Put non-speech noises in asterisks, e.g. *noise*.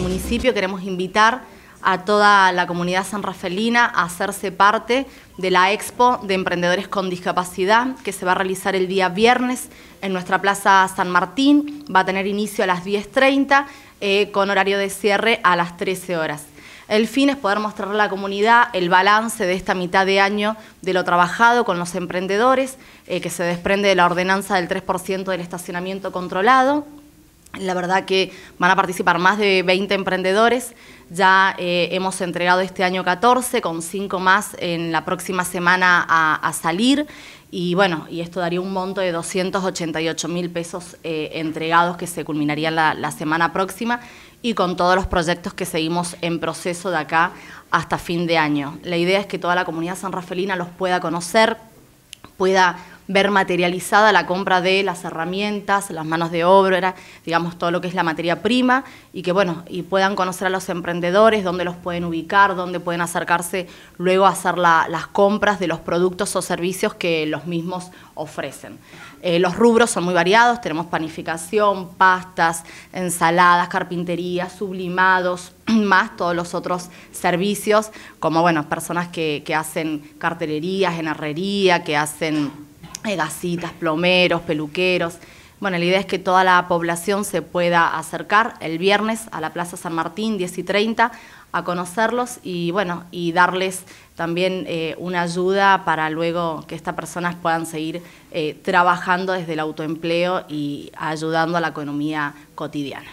municipio queremos invitar a toda la comunidad sanrafelina a hacerse parte de la Expo de Emprendedores con Discapacidad que se va a realizar el día viernes en nuestra Plaza San Martín. Va a tener inicio a las 10.30 eh, con horario de cierre a las 13 horas. El fin es poder mostrar a la comunidad el balance de esta mitad de año de lo trabajado con los emprendedores, eh, que se desprende de la ordenanza del 3% del estacionamiento controlado. La verdad que van a participar más de 20 emprendedores. Ya eh, hemos entregado este año 14, con 5 más en la próxima semana a, salir. Y bueno, y esto daría un monto de 288 mil pesos eh, entregados que se culminaría la, la semana próxima y con todos los proyectos que seguimos en proceso de acá hasta fin de año. La idea es que toda la comunidad sanrafelina los pueda conocer, pueda ver materializada la compra de las herramientas, las manos de obra, digamos todo lo que es la materia prima y que bueno, y puedan conocer a los emprendedores, dónde los pueden ubicar, dónde pueden acercarse luego a hacer las compras de los productos o servicios que los mismos ofrecen. Eh, los rubros son muy variados, tenemos panificación, pastas, ensaladas, carpintería, sublimados, *clears throat* más todos los otros servicios, como bueno, personas que, que hacen cartelerías en herrería, que hacen gasitas, plomeros, peluqueros. Bueno, la idea es que toda la población se pueda acercar el viernes a la Plaza San Martín, 10 y 30, a conocerlos y, bueno, y darles también eh, una ayuda para luego que estas personas puedan seguir eh, trabajando desde el autoempleo y ayudando a la economía cotidiana.